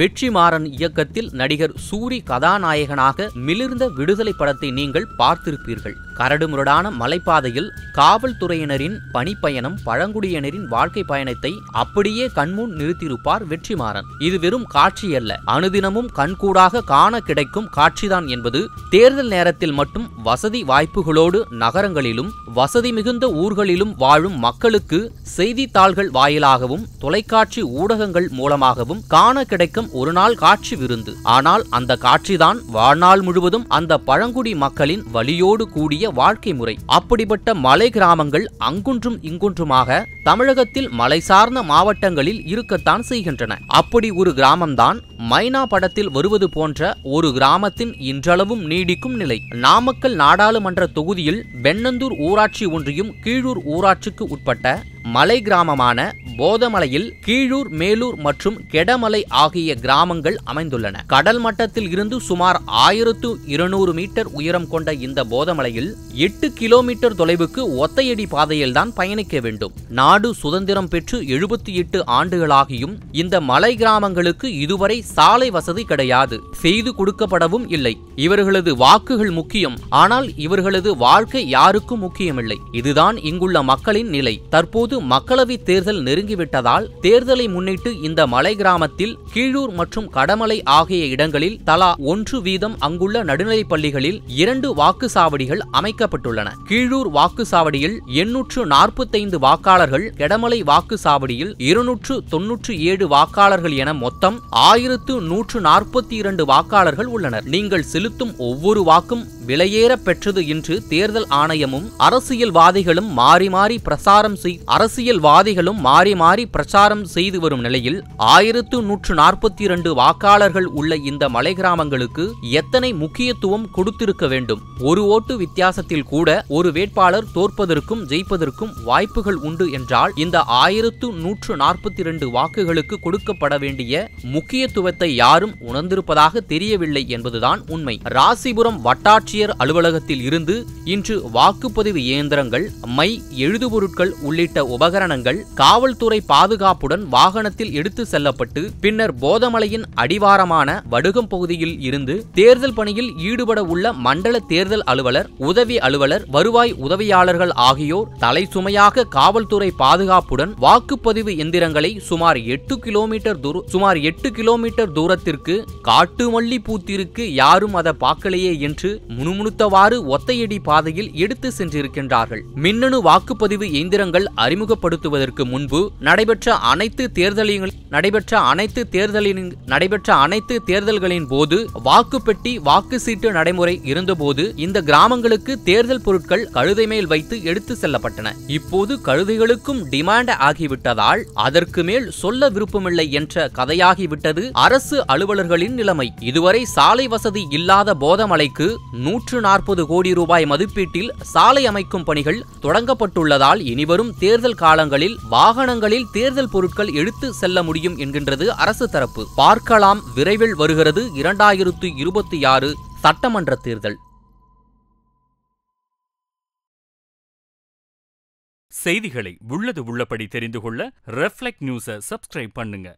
வெற்றிமாறன் இயக்கத்தில் நடிகர் சூரி கதாநாயகனாக மிளிர்ந்த விடுதலை படத்தை நீங்கள் பார்த்திருப்பீர்கள் கரடுமுரடான மலைப்பாதையில் காவல்துறையினரின் பணிப்பயணம் பழங்குடியினரின் வாழ்க்கை பயணத்தை அப்படியே கண்முன் நிறுத்தியிருப்பார் வெற்றிமாறன் இது வெறும் காட்சி அல்ல அனுதினமும் கண்கூடாக காண கிடைக்கும் காட்சிதான் என்பது தேர்தல் நேரத்தில் மட்டும் வசதி வாய்ப்புகளோடு நகரங்களிலும் வசதி மிகுந்த ஊர்களிலும் வாழும் மக்களுக்கு செய்தித்தாள்கள் வாயிலாகவும் தொலைக்காட்சி ஊடகங்கள் மூலமாகவும் காண கிடைக்கும் ஒரு நாள் காட்சி விருந்து ஆனால் அந்த காட்சிதான் வாழ்நாள் முழுவதும் அந்த பழங்குடி மக்களின் வழியோடு கூடிய வாழக்கூடிய வாழ்க்கை முறை அப்படிப்பட்ட மலை கிராமங்கள் அங்குன்றும் இங்குன்றுமாக தமிழகத்தில் மலை சார்ந்த மாவட்டங்களில் இருக்கத்தான் செய்கின்றன அப்படி ஒரு கிராமம்தான் மைனா படத்தில் வருவது போன்ற ஒரு கிராமத்தின் இன்றளவும் நீடிக்கும் நிலை நாமக்கல் நாடாளுமன்ற தொகுதியில் பெண்ணந்தூர் ஊராட்சி ஒன்றியும் கீழூர் ஊராட்சிக்கு உட்பட்ட மலை கிராமமான போதமலையில் கீழூர் மேலூர் மற்றும் கெடமலை ஆகிய கிராமங்கள் அமைந்துள்ளன கடல் மட்டத்தில் இருந்து சுமார் ஆயிரத்து இருநூறு மீட்டர் உயரம் கொண்ட இந்த போதமலையில் எட்டு கிலோமீட்டர் தொலைவுக்கு ஒத்தையடி பாதையில்தான் பயணிக்க வேண்டும் நாடு சுதந்திரம் பெற்று எழுபத்தி எட்டு ஆண்டுகளாகியும் இந்த மலை கிராமங்களுக்கு இதுவரை சாலை வசதி கிடையாது செய்து கொடுக்கப்படவும் இல்லை இவர்களது வாக்குகள் முக்கியம் ஆனால் இவர்களது வாழ்க்கை யாருக்கும் முக்கியமில்லை இதுதான் இங்குள்ள மக்களின் நிலை தற்போது அடுத்து மக்களவை தேர்தல் நெருங்கிவிட்டதால் தேர்தலை முன்னிட்டு இந்த மலை கிராமத்தில் கீழூர் மற்றும் கடமலை ஆகிய இடங்களில் தலா ஒன்று வீதம் அங்குள்ள நடுநிலைப் பள்ளிகளில் இரண்டு வாக்குச்சாவடிகள் அமைக்கப்பட்டுள்ளன கீழூர் வாக்குச்சாவடியில் எண்ணூற்று நாற்பத்தைந்து வாக்காளர்கள் கடமலை வாக்குச்சாவடியில் இருநூற்று தொன்னூற்று ஏழு வாக்காளர்கள் என மொத்தம் ஆயிரத்து நூற்று நாற்பத்தி இரண்டு வாக்காளர்கள் உள்ளனர் நீங்கள் செலுத்தும் ஒவ்வொரு வாக்கும் விலையேற பெற்றது என்று தேர்தல் ஆணையமும் அரசியல்வாதிகளும் மாறி மாறி பிரசாரம் செய் அரசியல்வாதிகளும் மாறி மாறி பிரச்சாரம் செய்து வரும் நிலையில் ஆயிரத்து நூற்று நாற்பத்தி இரண்டு வாக்காளர்கள் உள்ள இந்த மலை கிராமங்களுக்கு எத்தனை முக்கியத்துவம் கொடுத்திருக்க வேண்டும் ஒரு ஓட்டு வித்தியாசத்தில் கூட ஒரு வேட்பாளர் தோற்பதற்கும் ஜெயிப்பதற்கும் வாய்ப்புகள் உண்டு என்றால் இந்த ஆயிரத்து நூற்று நாற்பத்தி இரண்டு வாக்குகளுக்கு கொடுக்கப்பட வேண்டிய முக்கியத்துவத்தை யாரும் உணர்ந்திருப்பதாக தெரியவில்லை என்பதுதான் உண்மை ராசிபுரம் வட்டாட்சி ஆட்சியர் அலுவலகத்தில் இருந்து இன்று வாக்குப்பதிவு இயந்திரங்கள் மை எழுதுபொருட்கள் உள்ளிட்ட உபகரணங்கள் காவல்துறை பாதுகாப்புடன் வாகனத்தில் எடுத்து செல்லப்பட்டு பின்னர் போதமலையின் அடிவாரமான வடுகம் பகுதியில் இருந்து தேர்தல் பணியில் ஈடுபட உள்ள மண்டல தேர்தல் அலுவலர் உதவி அலுவலர் வருவாய் உதவியாளர்கள் ஆகியோர் தலை சுமையாக காவல்துறை பாதுகாப்புடன் வாக்குப்பதிவு எந்திரங்களை சுமார் எட்டு கிலோமீட்டர் தூர சுமார் எட்டு கிலோமீட்டர் தூரத்திற்கு காட்டுமல்லி பூத்திற்கு யாரும் அதை பார்க்கலையே என்று முணுமுணுத்தவாறு ஒத்தையடி பாதையில் எடுத்து சென்றிருக்கின்றார்கள் மின்னணு வாக்குப்பதிவு இயந்திரங்கள் அறிமுகப்படுத்துவதற்கு முன்பு நடைபெற்ற அனைத்து தேர்தலில் நடைபெற்ற அனைத்து தேர்தலின் நடைபெற்ற அனைத்து தேர்தல்களின் போது வாக்குப்பெட்டி வாக்கு சீட்டு நடைமுறை இருந்தபோது இந்த கிராமங்களுக்கு தேர்தல் பொருட்கள் கழுதை மேல் வைத்து எடுத்து செல்லப்பட்டன இப்போது கழுதைகளுக்கும் டிமாண்ட் ஆகிவிட்டதால் அதற்கு மேல் சொல்ல விருப்பமில்லை என்ற கதையாகிவிட்டது அரசு அலுவலர்களின் நிலைமை இதுவரை சாலை வசதி இல்லாத போதமலைக்கு நூறு நூற்று நாற்பது கோடி ரூபாய் மதிப்பீட்டில் சாலை அமைக்கும் பணிகள் தொடங்கப்பட்டுள்ளதால் இனிவரும் தேர்தல் காலங்களில் வாகனங்களில் தேர்தல் பொருட்கள் எடுத்து செல்ல முடியும் என்கின்றது அரசு தரப்பு பார்க்கலாம் விரைவில் வருகிறது இரண்டாயிரத்து இருபத்தி ஆறு சட்டமன்ற தேர்தல் செய்திகளை உள்ளது உள்ளபடி தெரிந்து கொள்ள ரெஃப்ளெக்ட் நியூஸை சப்ஸ்கிரைப் பண்ணுங்க